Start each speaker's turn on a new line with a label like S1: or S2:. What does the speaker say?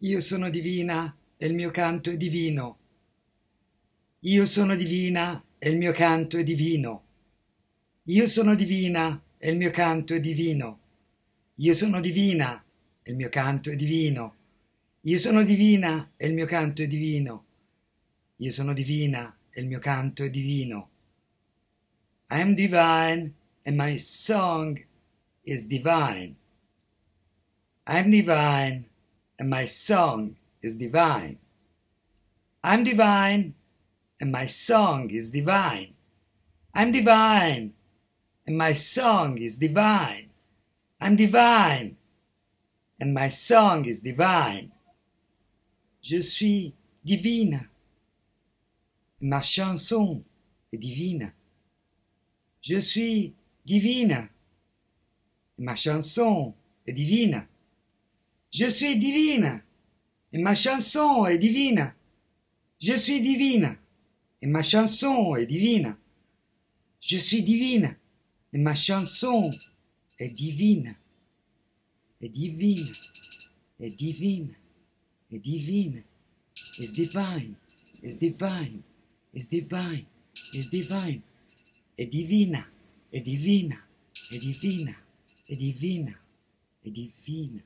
S1: Io sono divina e il mio canto è divino. Io sono divina e il mio canto è divino. Io sono divina e il mio canto è divino. Io sono divina e il mio canto è divino. Io sono divina e il mio canto è divino. Io sono divina e il mio canto è divino. I am divine and my song is divine. I am divine and my song is divine. I'm divine, and my song is divine. I'm divine, and my song is divine. I'm divine, and my song is divine. Je suis divine, ma chanson est divine. Je suis divine, ma chanson est divine. Je suis divine. Et ma chanson est divine. Je suis divine. Et ma chanson est divine. Je suis divine. Et ma chanson est divine. Et divine. Et divine. Et divine. et divine. et divine. Et divine. Et divine. Et divine. Et divine.